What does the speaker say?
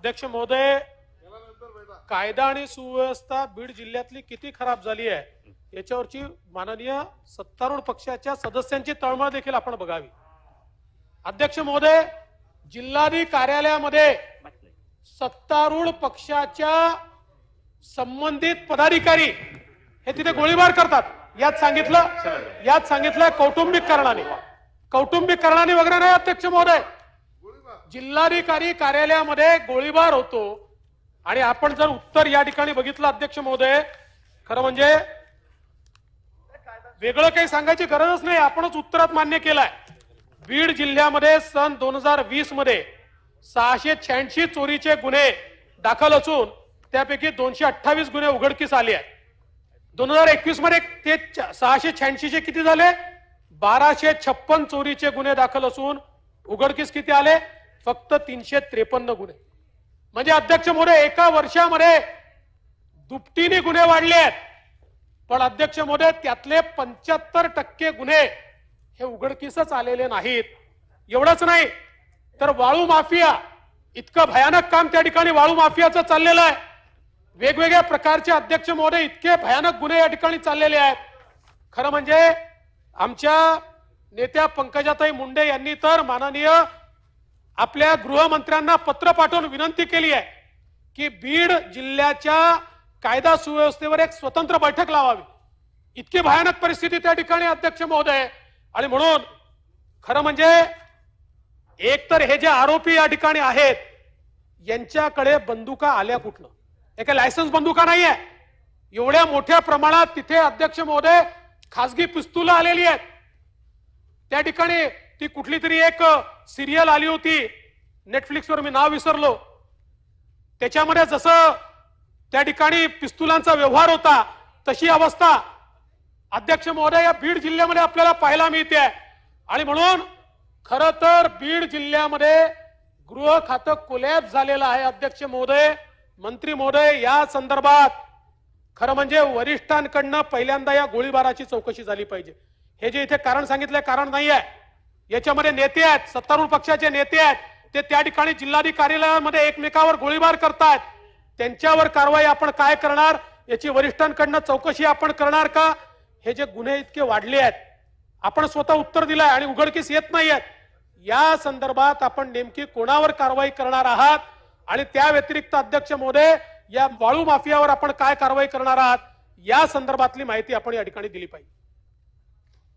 अध्यक्ष महोदय कायदा आणि सुव्यवस्था बीड जिल्ह्यातली किती खराब झाली आहे याच्यावरची माननीय सत्तारूढ पक्षाच्या सदस्यांची तळमळ देखील आपण बघावी अध्यक्ष महोदय जिल्हाधिक कार्यालयामध्ये सत्तारूढ पक्षाच्या संबंधित पदाधिकारी हे तिथे गोळीबार करतात यात सांगितलं यात सांगितलं कौटुंबिक कारणाने कौटुंबिक कारणाने वगैरे नाही अध्यक्ष महोदय जिल्हाधिकारी कार्यालयामध्ये गोळीबार होतो आणि आपण जर उत्तर या ठिकाणी बघितलं अध्यक्ष महोदय खरं म्हणजे वेगळं काही सांगायची गरजच नाही आपणच उत्तरात मान्य केलाय बीड जिल्ह्यामध्ये सन दोन हजार वीस मध्ये सहाशे शहाऐंशी चोरीचे गुन्हे दाखल असून त्यापैकी दोनशे अठ्ठावीस गुन्हे उघडकीस आले आहेत दोन हजार एकवीस मध्ये ते सहाशे शहाऐंशीचे किती झाले बाराशे छप्पन चोरीचे गुन्हे दाखल असून उघडकीस किती आले फक्त तीनशे त्रेपन्न गुन्हे म्हणजे अध्यक्ष मोरे एका वर्षामध्ये दुपटीने गुन्हे वाढले आहेत पण अध्यक्ष मोरे त्यातले पंच्याहत्तर टक्के गुन्हे हे उघडकीसच आलेले नाहीत एवढंच नाही तर वाळू माफिया इतकं भयानक काम त्या ठिकाणी वाळू माफियाचं चाललेलं आहे वेगवेगळ्या प्रकारचे अध्यक्ष मोरे इतके भयानक गुन्हे या ठिकाणी चाललेले आहेत खरं म्हणजे आमच्या नेत्या पंकजाताई मुंडे यांनी तर माननीय आपल्या गृहमंत्र्यांना पत्र पाठवून विनंती केली आहे की बीड जिल्ह्याच्या कायदा सुव्यवस्थेवर एक स्वतंत्र बैठक लावावी इतकी भयानक परिस्थिती त्या ठिकाणी अध्यक्ष महोदय आणि म्हणून खरं म्हणजे एकतर हे जे आरोपी या ठिकाणी आहेत यांच्याकडे बंदुका आल्या कुठलं हे लायसन्स बंदुका नाही आहे एवढ्या मोठ्या प्रमाणात तिथे अध्यक्ष महोदय खासगी पिस्तुलं आलेली आहेत त्या ठिकाणी ती कुठली तरी एक सिरियल आली होती नेटफ्लिक्सवर मी नाव विसरलो त्याच्यामध्ये जसं त्या ठिकाणी पिस्तुलांचा व्यवहार होता तशी अवस्था अध्यक्ष महोदय या बीड जिल्ह्यामध्ये आपल्याला पाहायला मिळते आणि म्हणून खरं तर बीड जिल्ह्यामध्ये गृह खातं कोलॅप झालेलं आहे अध्यक्ष महोदय मंत्री महोदय या संदर्भात खरं म्हणजे वरिष्ठांकडनं पहिल्यांदा या गोळीबाराची चौकशी झाली पाहिजे हे जे इथे कारण सांगितलंय कारण नाही आहे याच्यामध्ये नेते आहेत सत्तारूढ पक्षाचे नेते आहेत ते त्या ठिकाणी जिल्हाधिकारी कार्यालयामध्ये एकमेकावर गोळीबार करतायत त्यांच्यावर कारवाई आपण काय करणार याची वरिष्ठांकडनं चौकशी आपण करणार का हे जे गुन्हे इतके वाढले आहेत आपण स्वतः उत्तर दिलंय आणि उघडकीस येत नाही आहेत या संदर्भात आपण नेमकी कोणावर कारवाई करणार आहात आणि त्या व्यतिरिक्त अध्यक्ष मोदे या वाळू माफियावर आपण काय कारवाई करणार आहात या संदर्भातली माहिती आपण या ठिकाणी दिली पाहिजे